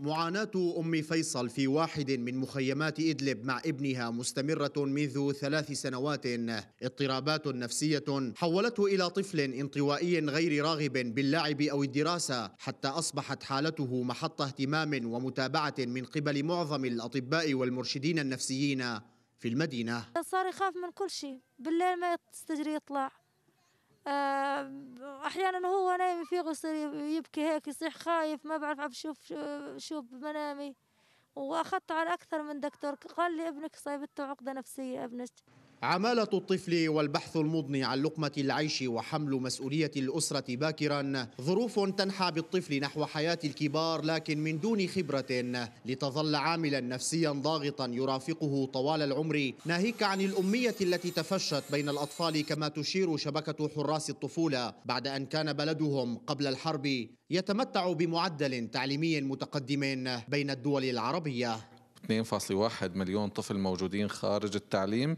معاناة أم فيصل في واحد من مخيمات إدلب مع ابنها مستمرة منذ ثلاث سنوات اضطرابات نفسية حولته إلى طفل انطوائي غير راغب باللعب أو الدراسة حتى أصبحت حالته محط اهتمام ومتابعة من قبل معظم الأطباء والمرشدين النفسيين في المدينة صار يخاف من كل شيء بالليل ما يستجري يطلع آه، احيانا هو نايم في يصير يبكي هيك يصيح خايف ما بعرف عم شوف بمنامي واخذته على اكثر من دكتور قال لي ابنك صايبته عقده نفسيه ابنك عمالة الطفل والبحث المضني عن لقمة العيش وحمل مسؤولية الأسرة باكرا ظروف تنحى بالطفل نحو حياة الكبار لكن من دون خبرة لتظل عاملا نفسيا ضاغطا يرافقه طوال العمر ناهيك عن الأمية التي تفشت بين الأطفال كما تشير شبكة حراس الطفولة بعد أن كان بلدهم قبل الحرب يتمتع بمعدل تعليمي متقدم بين الدول العربية 2.1 مليون طفل موجودين خارج التعليم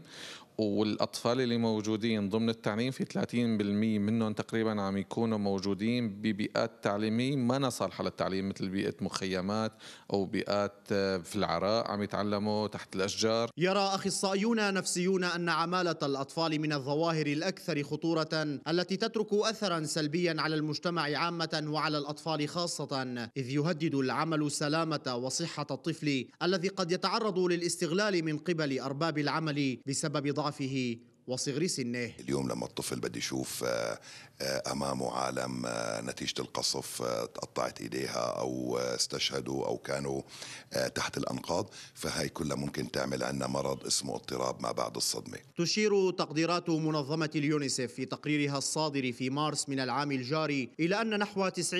والاطفال اللي موجودين ضمن التعليم في 30% منهم تقريبا عم يكونوا موجودين ببيئات تعليميه ما صالحه للتعليم مثل بيئه مخيمات او بيئات آه، في العراء عم يتعلموا تحت الاشجار يرى اخصائيون نفسيون ان عماله الاطفال من الظواهر الاكثر خطوره التي تترك اثرا سلبيا على المجتمع عامه وعلى الاطفال خاصه اذ يهدد العمل سلامه وصحه الطفل الذي قد يتعرض للاستغلال من قبل ارباب العمل بسبب ضعف ضعفه وصغري سنه اليوم لما الطفل بده يشوف آه، آه، امامه عالم آه، نتيجه القصف تقطعت ايديها او استشهدوا او كانوا تحت الانقاض فهي كلها ممكن تعمل عندنا مرض اسمه اضطراب ما بعد الصدمه تشير تقديرات منظمه اليونيسف في تقريرها الصادر في مارس من العام الجاري الى ان نحو 90%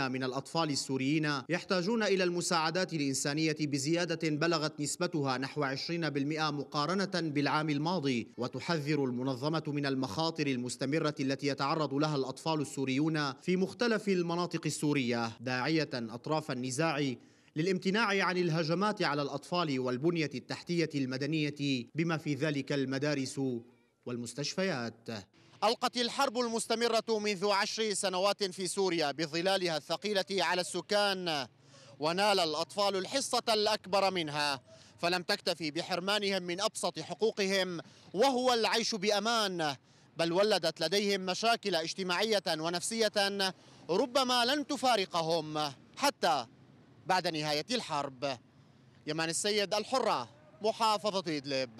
من الاطفال السوريين يحتاجون الى المساعدات الانسانيه بزياده بلغت نسبتها نحو 20% مقارنه بالعام الماضي وتحذر تحذر المنظمة من المخاطر المستمرة التي يتعرض لها الأطفال السوريون في مختلف المناطق السورية داعية أطراف النزاع للامتناع عن الهجمات على الأطفال والبنية التحتية المدنية بما في ذلك المدارس والمستشفيات ألقت الحرب المستمرة منذ عشر سنوات في سوريا بظلالها الثقيلة على السكان ونال الأطفال الحصة الأكبر منها فلم تكتفي بحرمانهم من أبسط حقوقهم وهو العيش بأمان بل ولدت لديهم مشاكل اجتماعية ونفسية ربما لن تفارقهم حتى بعد نهاية الحرب يمان السيد الحرة محافظة إدلب